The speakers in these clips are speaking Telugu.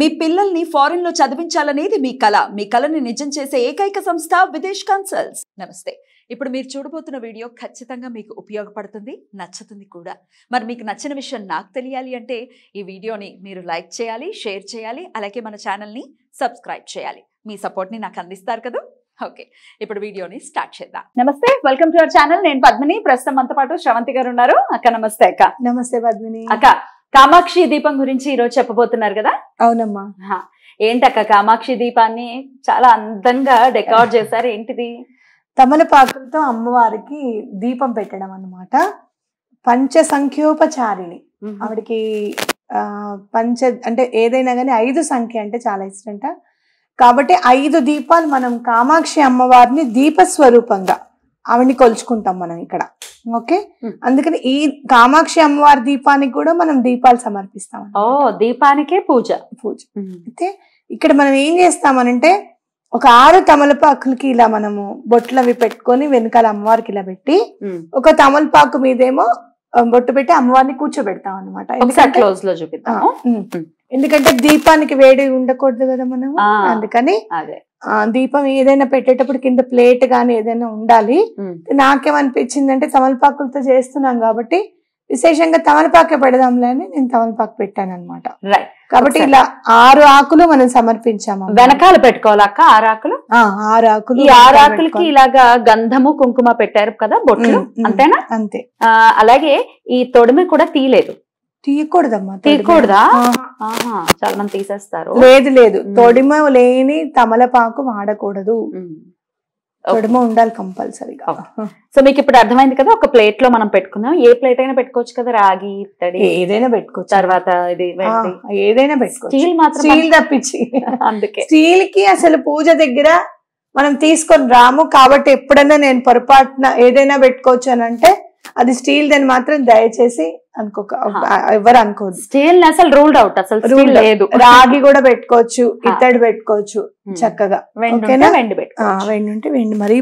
మీ పిల్లల్ని ఫారెన్ లో చదివించాలనేది మీ కళ మీ కళని నిజం చేసే ఏకైక సంస్థ విదేశ్ కన్సల్ట్స్ నమస్తే ఇప్పుడు మీరు చూడబోతున్న వీడియో ఖచ్చితంగా మీకు ఉపయోగపడుతుంది నచ్చుతుంది కూడా మరి మీకు నచ్చిన విషయం నాకు తెలియాలి అంటే ఈ వీడియోని మీరు లైక్ చేయాలి షేర్ చేయాలి అలాగే మన ఛానల్ని సబ్స్క్రైబ్ చేయాలి మీ సపోర్ట్ని నాకు అందిస్తారు కదా ఓకే ఇప్పుడు వీడియోని స్టార్ట్ చేద్దాం నమస్తే వెల్కమ్ టు అవర్ ఛానల్ నేను పద్మిని ప్రస్తుతం అంత పాటు శ్రవంతి గారు ఉన్నారు అక్క నమస్తే అక్క నమస్తే పద్మిని అక్క కామాక్షి దీపం గురించి ఈరోజు చెప్పబోతున్నారు కదా అవునమ్మా ఏంటక్క కామాక్షి దీపాన్ని చాలా అందంగా డెకార్ చేశారు ఏంటిది తమలపాకులతో అమ్మవారికి దీపం పెట్టడం అన్నమాట పంచ సంఖ్యోపచారిణి ఆవిడకి పంచ అంటే ఏదైనా కానీ ఐదు సంఖ్య అంటే చాలా ఇష్టంట కాబట్టి ఐదు దీపాలు మనం కామాక్షి అమ్మవారిని దీపస్వరూపంగా ఆవిడ్ని కొలుచుకుంటాం మనం ఇక్కడ ఓకే hmm. అందుకని ఈ కామాక్షి అమ్మవారి దీపానికి కూడా మనం దీపాలు సమర్పిస్తాం ఓ దీపానికే పూజ పూజ hmm. అయితే ఇక్కడ మనం ఏం చేస్తామనంటే ఒక ఆరు తమలపాకులకి ఇలా మనము బొట్లు అవి పెట్టుకొని వెనకాల అమ్మవారికి ఇలా పెట్టి hmm. ఒక తమలపాకు మీదేమో బొట్టు పెట్టి అమ్మవారిని కూర్చోబెడతాం అనమాట క్లోజ్ లో చూపిద్దాం ఎందుకంటే దీపానికి వేడి ఉండకూడదు కదా మనం అందుకని అదే దీపం ఏదైనా పెట్టేటప్పుడు కింద ప్లేట్ కానీ ఏదైనా ఉండాలి నాకేమనిపించింది అంటే తమలపాకులతో చేస్తున్నాం కాబట్టి విశేషంగా తమలపాకే పెడదాంలే అని నేను తమలపాకు పెట్టాను అనమాట రైట్ కాబట్టి ఇలా ఆరు ఆకులు మనం సమర్పించాము వెనకాల అక్క ఆరు ఆకులు ఆరు ఆకులు ఈ ఆరు ఆకులకి ఇలాగా గంధము కుంకుమ పెట్టారు కదా బొట్లు అంతేనా అంతే అలాగే ఈ తొడిమి కూడా తీయలేదు తీయకూడదమ్మా తీయకూడదా చాలా మంది తీసేస్తారు లేదు లేదు తొడిమ లేని తమలపాకు వాడకూడదు తొడిమ ఉండాలి కంపల్సరీగా సో మీకు ఇప్పుడు అర్థమైంది కదా ఒక ప్లేట్ లో మనం పెట్టుకున్నాం ఏ ప్లేట్ అయినా పెట్టుకోవచ్చు కదా రాగి తడి ఏదైనా పెట్టుకోవచ్చు తర్వాత ఇది ఏదైనా పెట్టుకోవచ్చు స్టీల్ స్టీల్ తప్పించి అందుకే స్టీల్ కి అసలు పూజ దగ్గర మనం తీసుకొని రాము కాబట్టి ఎప్పుడైనా నేను పొరపాటున ఏదైనా పెట్టుకోవచ్చు అని అంటే అది స్టీల్ దాన్ని మాత్రం దయచేసి అనుకోక ఎవరు అనుకోదు స్టీల్ అసలు రూల్డ్ అవుట్ అసలు రూల్ లేదు రాగి కూడా పెట్టుకోవచ్చు ఇత్తడి పెట్టుకోవచ్చు hmm. చక్కగా వెండి వెండి వెండి ఉంటే వెండి మరీ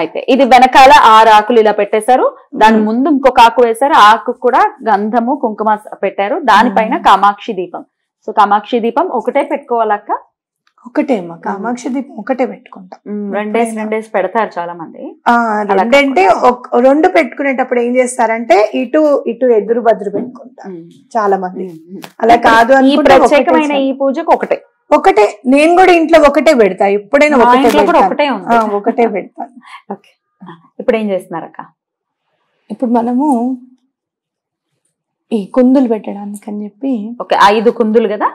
అయితే ఇది వెనకాల ఆరు ఆకులు ఇలా పెట్టేశారు దాని hmm. ముందు ఇంకొక ఆకు వేశారు ఆకు కూడా గంధము కుంకుమ పెట్టారు దానిపైన hmm. కామాక్షి దీపం సో కామాక్షి దీపం ఒకటే పెట్టుకోవాలక్క ఒకటే కామాక్ష కామాక్షి దీపం ఒకటే పెట్టుకుంటాం రెండు డేస్ రెండు డేస్ పెడతారు చాలా మంది రెండంటే రెండు పెట్టుకునేటప్పుడు ఏం చేస్తారంటే ఇటు ఇటు ఎదురు బదురు పెట్టుకుంటాం చాలా మంది అలా కాదు అని ప్రత్యేకమైన ఈ పూజకు ఒకటే ఒకటే నేను కూడా ఇంట్లో ఒకటే పెడతా ఎప్పుడైనా ఒకటే ఒకటే పెడతాను ఇప్పుడు ఏం చేస్తున్నారు అక్క ఇప్పుడు మనము ఈ కుందులు పెట్టడానికి అని చెప్పి ఓకే ఐదు కుందులు కదా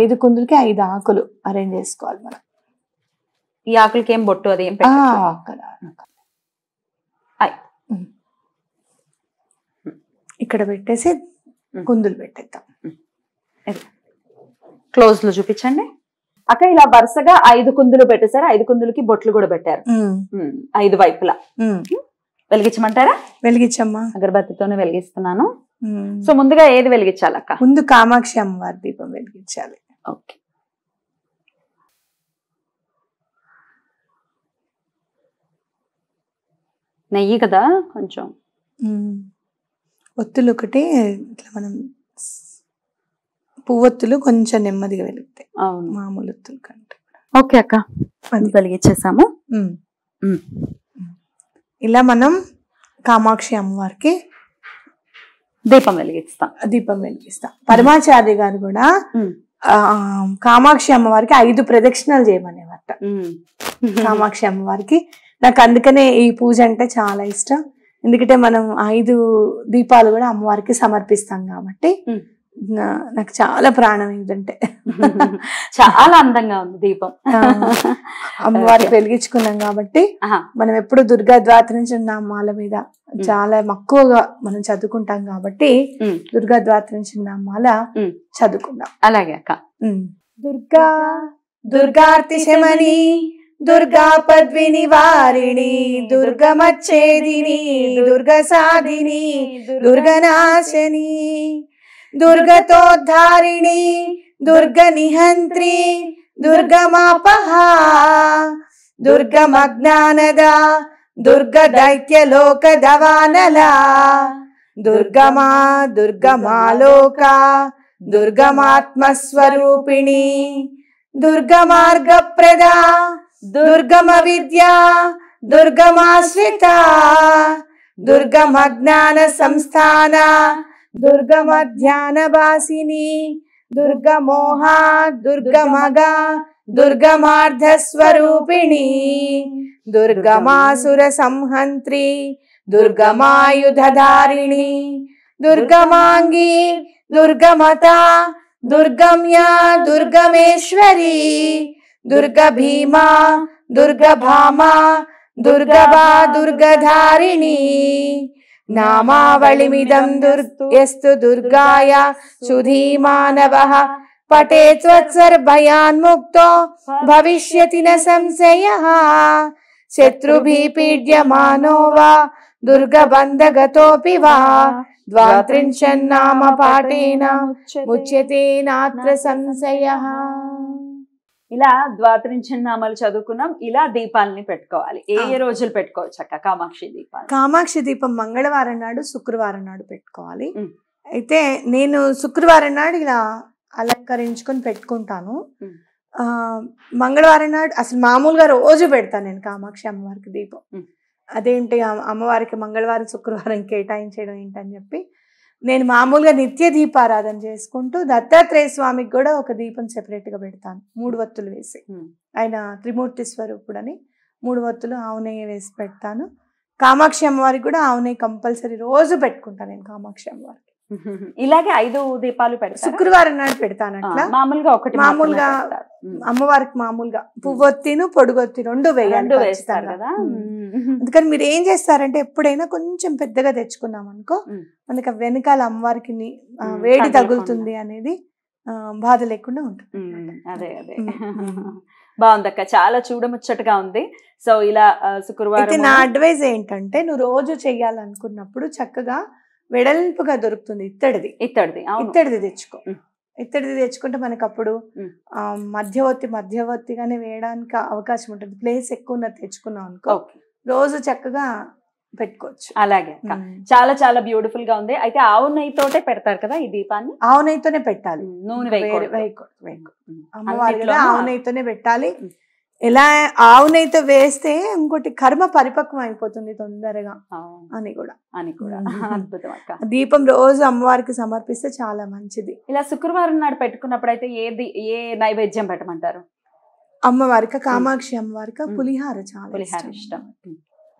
ఐదు కుందులకి ఐదు ఆకులు అరేంజ్ చేసుకోవాలి మనం ఈ ఆకులకి ఏం బొట్టు అది ఏం ఇక్కడ పెట్టేసి కుందులు పెట్టేద్దాం క్లోజ్ లో చూపించండి అక్క ఇలా వరుసగా ఐదు కుందులు పెట్టేశారు ఐదు కుందులకి బొట్లు కూడా పెట్టారు ఐదు వైపులా వెలిగించమంటారా వెలిగించమ్మా అగరబత్తితోనే వెలిగిస్తున్నాను Hmm. సో ముందుగా ఏది వెలిగించాలి అక్క ముందు కామాక్షి అమ్మవారి దీపం వెలిగించాలి ఓకే నెయ్యి కదా కొంచెం hmm. ఒత్తులు ఒకటి ఇట్లా మనం పువ్వొత్తులు కొంచెం నెమ్మదిగా వెలుగుతాయి మామూలు ఒత్తులు కంటే ఓకే అక్క అది కలిగించేసాము hmm. ఇలా మనం కామాక్షి అమ్మవారికి దీపం వెలిగిస్తా దీపం వెలిగిస్తా పరమాచార్య గారు కూడా కామాక్షి అమ్మవారికి ఐదు ప్రదక్షిణలు చేయమనేవారట కామాక్షి అమ్మవారికి నాకు అందుకనే ఈ పూజ అంటే చాలా ఇష్టం ఎందుకంటే మనం ఐదు దీపాలు కూడా అమ్మవారికి సమర్పిస్తాం కాబట్టి నాకు చాలా ప్రాణం ఏంటంటే చాలా అందంగా ఉంది దీపం అమ్మవారి వెలిగించుకున్నాం కాబట్టి మనం ఎప్పుడు దుర్గా ద్వాతి నుంచి ఉన్నాం అమ్మాల మీద చాలా మక్కువగా మనం చదువుకుంటాం కాబట్టి దుర్గా ద్వాతి నుంచి ఉన్నాం అమ్మాల చదువుకుందాం అలాగే అక్క దుర్గా శమని దుర్గా పద్విని వారిణి దుర్గమచ్చేదిని దుర్గ సాధిని దుర్గనాశని దుర్గతోద్ధారిణి దుర్గనిహంత్రి దుర్గమాపహ దుర్గమజ్ఞానದ దుర్గ దైత్యలోక దవానల దుర్గమా దుర్గమాలోక దుర్గమాత్మస్వరూపిణి దుర్గమార్గప్రద దుర్గమ విద్య దుర్గమాశ్రిత దుర్గమజ్ఞాన సంస్థాన दुर्गमध्यानवासिनी दुर्गमोहा दुर्गमगा दुर्गमार्धस्वरूपिणी दुर्गमासुरसंहन्त्री दुर्गमायुधधारिणी दुर्गमाङ्गी दुर्गमता दुर्गम्या दुर्गमेश्वरी दुर्गभीमा दुर्गभामा दुर्गवा दुर्गधारिणी नामावळिमिदं यस्तु दुर्गाया सुधी मानवः पटे त्वत्सर्भयान्मुक्तो भविष्यति न संशयः शत्रुभिः पीड्यमानो वा दुर्गबन्धगतोऽपि वा द्वात्रिंशन्नाम पाठेन उच्यते नात्र संशयः ఇలా ద్వాత్రించిన నామాలు చదువుకున్నాం ఇలా దీపాలని పెట్టుకోవాలి ఏ ఏ రోజులు పెట్టుకోవచ్చు అక్క కామాక్షి దీపం కామాక్షి దీపం మంగళవారం నాడు శుక్రవారం నాడు పెట్టుకోవాలి అయితే నేను శుక్రవారం నాడు ఇలా అలంకరించుకొని పెట్టుకుంటాను మంగళవారం నాడు అసలు మామూలుగా రోజు పెడతాను నేను కామాక్షి అమ్మవారికి దీపం అదేంటి అమ్మవారికి మంగళవారం శుక్రవారం కేటాయించడం ఏంటని చెప్పి నేను మామూలుగా నిత్య దీపారాధన చేసుకుంటూ దత్తాత్రేయ స్వామికి కూడా ఒక దీపం సెపరేట్గా పెడతాను మూడు వత్తులు వేసి ఆయన త్రిమూర్తి స్వరూపుడు అని మూడు వత్తులు ఆవునయ్య వేసి పెడతాను కామాక్షి అమ్మవారికి కూడా ఆవునయ్య కంపల్సరీ రోజు పెట్టుకుంటాను నేను కామాక్షి అమ్మవారికి ఇలాగే ఐదు దీపాలు పెడతారు శుక్రవారం నాడు పెడతానట్లా మామూలుగా ఒకటి మామూలుగా అమ్మవారికి మామూలుగా పువ్వొత్తిను పొడుగొత్తి రెండు వేయండి వేస్తారు కదా అందుకని మీరు ఏం చేస్తారంటే ఎప్పుడైనా కొంచెం పెద్దగా తెచ్చుకున్నాం అనుకో మనకి వెనకాల అమ్మవారికి వేడి తగులుతుంది అనేది బాధ లేకుండా ఉంటుంది అదే అదే బాగుంది అక్క చాలా చూడముచ్చటగా ఉంది సో ఇలా శుక్రవారం నా అడ్వైజ్ ఏంటంటే నువ్వు రోజు చెయ్యాలనుకున్నప్పుడు చక్కగా వెడల్పుగా దొరుకుతుంది ఇత్తడిది ఇత్తడిది ఇత్తడిది తెచ్చుకో ఇత్తడిది తెచ్చుకుంటే మనకి అప్పుడు మధ్యవర్తి మధ్యవర్తిగానే వేయడానికి అవకాశం ఉంటుంది ప్లేస్ ఎక్కువ ఉన్నది తెచ్చుకున్నాం అనుకో రోజు చక్కగా పెట్టుకోవచ్చు అలాగే చాలా చాలా బ్యూటిఫుల్ గా ఉంది అయితే ఆవు నెయ్యితోటే పెడతారు కదా ఈ దీపాన్ని ఆవు నెయ్యితోనే పెట్టాలి నూనె వేయకూడదు అమ్మవారి ఆవు నెయ్యితోనే పెట్టాలి ఎలా ఆవునైతే వేస్తే ఇంకోటి కర్మ పరిపక్వం అయిపోతుంది తొందరగా అని కూడా అని కూడా అద్భుతం అక్క దీపం రోజు అమ్మవారికి సమర్పిస్తే చాలా మంచిది ఇలా శుక్రవారం నాడు పెట్టుకున్నప్పుడు అయితే ఏది ఏ నైవేద్యం పెట్టమంటారు అమ్మవారికి కామాక్షి అమ్మవారికి పులిహార చాలా పులిహార ఇష్టం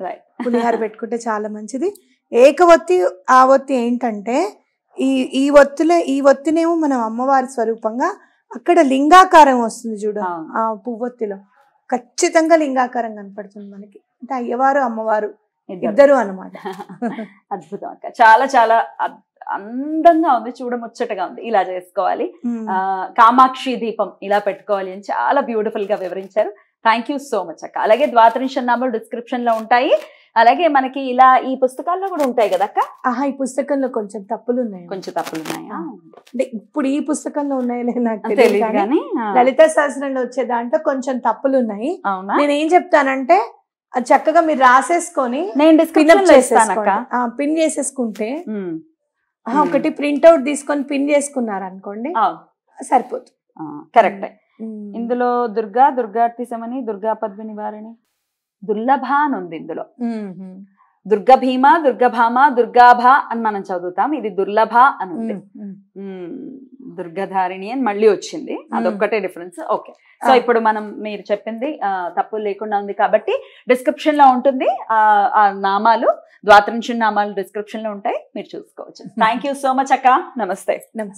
రైట్ పులిహార పెట్టుకుంటే చాలా మంచిది ఒత్తి ఆ ఒత్తి ఏంటంటే ఈ ఈ ఒత్తులే ఈ ఒత్తినేమో మనం అమ్మవారి స్వరూపంగా అక్కడ లింగాకారం వస్తుంది చూడ ఆ పువ్వొత్తిలో ఖచ్చితంగా లింగాకారం కనపడుతుంది మనకి అంటే అయ్యవారు అమ్మవారు ఇద్దరు అనమాట అద్భుతం అక్క చాలా చాలా అందంగా ఉంది చూడముచ్చటగా ఉంది ఇలా చేసుకోవాలి కామాక్షి దీపం ఇలా పెట్టుకోవాలి అని చాలా బ్యూటిఫుల్ గా వివరించారు థ్యాంక్ యూ సో మచ్ అక్క అలాగే ద్వాదరింశ నామాలు డిస్క్రిప్షన్ లో ఉంటాయి అలాగే మనకి ఇలా ఈ పుస్తకాల్లో కూడా ఉంటాయి కదా అక్క ఆహా ఈ పుస్తకంలో కొంచెం తప్పులు ఉన్నాయి కొంచెం తప్పులు ఉన్నాయా అంటే ఇప్పుడు ఈ పుస్తకంలో ఉన్నాయలే నాకు తెలియదు కానీ లలిత శాస్త్రంలో వచ్చే దాంట్లో కొంచెం తప్పులు ఉన్నాయి నేను ఏం చెప్తానంటే చక్కగా మీరు రాసేసుకొని నేను పిన్ చేసేసుకుంటే ఒకటి ప్రింట్అవుట్ తీసుకొని పిన్ చేసుకున్నారు అనుకోండి సరిపోతుంది కరెక్ట్ ఇందులో దుర్గా దుర్గార్థిసమని దుర్గా పద్మ వారిని దుర్లభ అని ఉంది ఇందులో దుర్గ భీమ దుర్గభామ దుర్గాభ అని మనం చదువుతాం ఇది దుర్లభ అని ఉంది దుర్గధారిణి అని మళ్ళీ వచ్చింది అదొక్కటే డిఫరెన్స్ ఓకే సో ఇప్పుడు మనం మీరు చెప్పింది తప్పు లేకుండా ఉంది కాబట్టి డిస్క్రిప్షన్ లో ఉంటుంది ఆ నామాలు ద్వాత్రించిన నామాలు డిస్క్రిప్షన్ లో ఉంటాయి మీరు చూసుకోవచ్చు థ్యాంక్ సో మచ్ అక్క నమస్తే నమస్తే